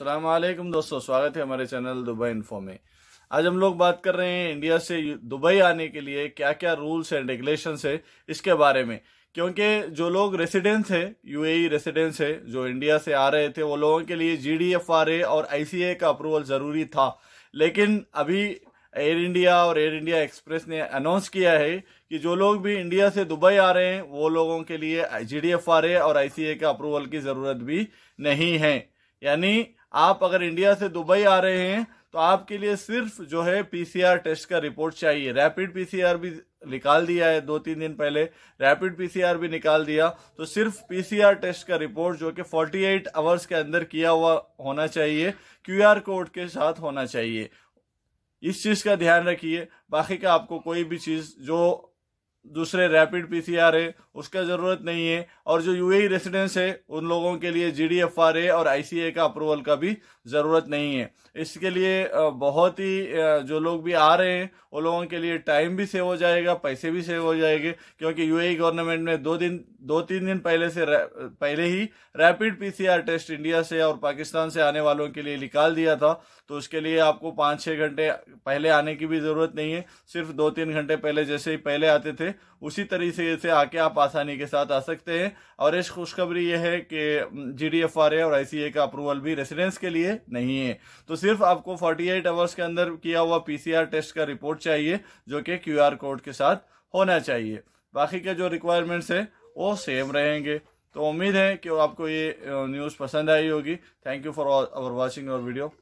असलम दोस्तों स्वागत है हमारे चैनल दुबई इन्फो में आज हम लोग बात कर रहे हैं इंडिया से दुबई आने के लिए क्या क्या रूल्स एंड रेगुलेशन है इसके बारे में क्योंकि जो लोग रेसिडेंस हैं यूएई रेसिडेंस e हैं जो इंडिया से आ रहे थे वो लोगों के लिए G D F R A और आई सी ए का अप्रूवल ज़रूरी था लेकिन अभी एयर इंडिया और एयर इंडिया एक्सप्रेस ने अनाउंस किया है कि जो लोग भी इंडिया से दुबई आ रहे हैं वो लोगों के लिए G D F R A और आई सी ए का अप्रूवल की ज़रूरत भी नहीं है यानी आप अगर इंडिया से दुबई आ रहे हैं तो आपके लिए सिर्फ जो है पीसीआर टेस्ट का रिपोर्ट चाहिए रैपिड पीसीआर भी निकाल दिया है दो तीन दिन पहले रैपिड पीसीआर भी निकाल दिया तो सिर्फ पीसीआर टेस्ट का रिपोर्ट जो कि 48 आवर्स के अंदर किया हुआ होना चाहिए क्यूआर कोड के साथ होना चाहिए इस चीज़ का ध्यान रखिए बाकी का आपको कोई भी चीज़ जो दूसरे रैपिड पीसीआर है उसका ज़रूरत नहीं है और जो यूएई रेसिडेंस e है उन लोगों के लिए है और आईसीए का अप्रूवल का भी ज़रूरत नहीं है इसके लिए बहुत ही जो लोग भी आ रहे हैं उन लोगों के लिए टाइम भी सेव हो जाएगा पैसे भी सेव हो जाएंगे क्योंकि यूएई गवर्नमेंट ने दो दिन दो तीन दिन पहले से पहले ही रैपिड पीसीआर टेस्ट इंडिया से और पाकिस्तान से आने वालों के लिए निकाल दिया था तो उसके लिए आपको पाँच छः घंटे पहले आने की भी ज़रूरत नहीं है सिर्फ दो तीन घंटे पहले जैसे ही पहले आते थे उसी तरीके से आके आप आसानी के साथ आ सकते हैं और इस खुशखबरी यह है कि G D F R A और आई सी ए का अप्रूवल भी रेसिडेंस के लिए नहीं है तो सिर्फ आपको फोर्टी एट आवर्स के अंदर किया हुआ पी सी आर टेस्ट का रिपोर्ट चाहिए जो कि क्यू आर कोड के साथ होना चाहिए बाकी के जो रिक्वायरमेंट्स है वो सेम रहेंगे तो उम्मीद है कि आपको ये न्यूज़ पसंद आई होगी thank you for our watching और वीडियो